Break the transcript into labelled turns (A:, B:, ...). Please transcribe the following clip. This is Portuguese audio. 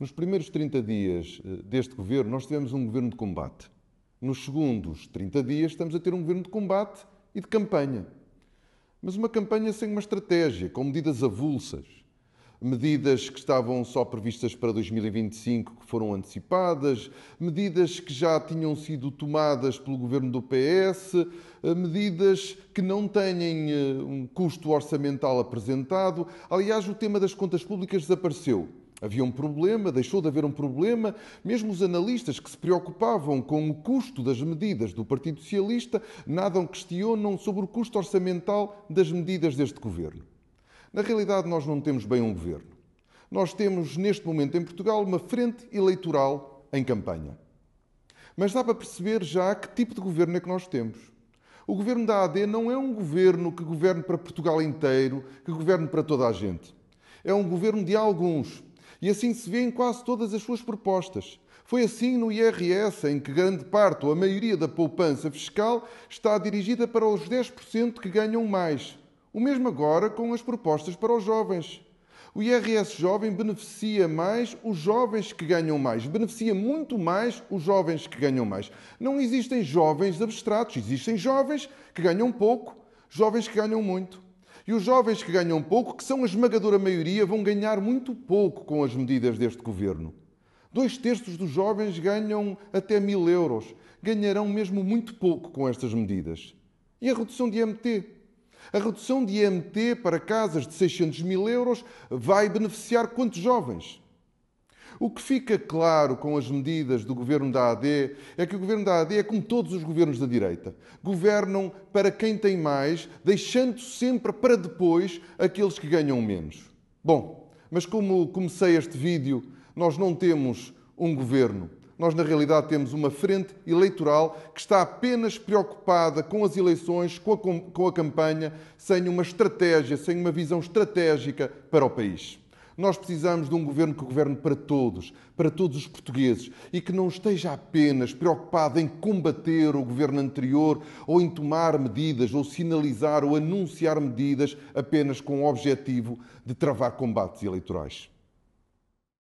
A: Nos primeiros 30 dias eh, deste governo, nós tivemos um governo de combate. Nos segundos 30 dias, estamos a ter um governo de combate e de campanha. Mas uma campanha sem uma estratégia, com medidas avulsas. Medidas que estavam só previstas para 2025, que foram antecipadas, medidas que já tinham sido tomadas pelo governo do PS, eh, medidas que não têm eh, um custo orçamental apresentado. Aliás, o tema das contas públicas desapareceu Havia um problema, deixou de haver um problema. Mesmo os analistas que se preocupavam com o custo das medidas do Partido Socialista nada questionam sobre o custo orçamental das medidas deste governo. Na realidade, nós não temos bem um governo. Nós temos, neste momento em Portugal, uma frente eleitoral em campanha. Mas dá para perceber já que tipo de governo é que nós temos. O governo da AD não é um governo que governe para Portugal inteiro, que governe para toda a gente. É um governo de alguns, e assim se vê em quase todas as suas propostas. Foi assim no IRS, em que grande parte ou a maioria da poupança fiscal está dirigida para os 10% que ganham mais. O mesmo agora com as propostas para os jovens. O IRS jovem beneficia mais os jovens que ganham mais, beneficia muito mais os jovens que ganham mais. Não existem jovens abstratos, existem jovens que ganham pouco, jovens que ganham muito. E os jovens que ganham pouco, que são a esmagadora maioria, vão ganhar muito pouco com as medidas deste governo. Dois terços dos jovens ganham até mil euros. Ganharão mesmo muito pouco com estas medidas. E a redução de IMT? A redução de IMT para casas de 600 mil euros vai beneficiar quantos jovens? O que fica claro com as medidas do governo da AD é que o governo da AD é como todos os governos da direita. Governam para quem tem mais, deixando sempre para depois aqueles que ganham menos. Bom, mas como comecei este vídeo, nós não temos um governo. Nós, na realidade, temos uma frente eleitoral que está apenas preocupada com as eleições, com a, com a campanha, sem uma estratégia, sem uma visão estratégica para o país. Nós precisamos de um governo que governe para todos, para todos os portugueses e que não esteja apenas preocupado em combater o governo anterior ou em tomar medidas ou sinalizar ou anunciar medidas apenas com o objetivo de travar combates eleitorais.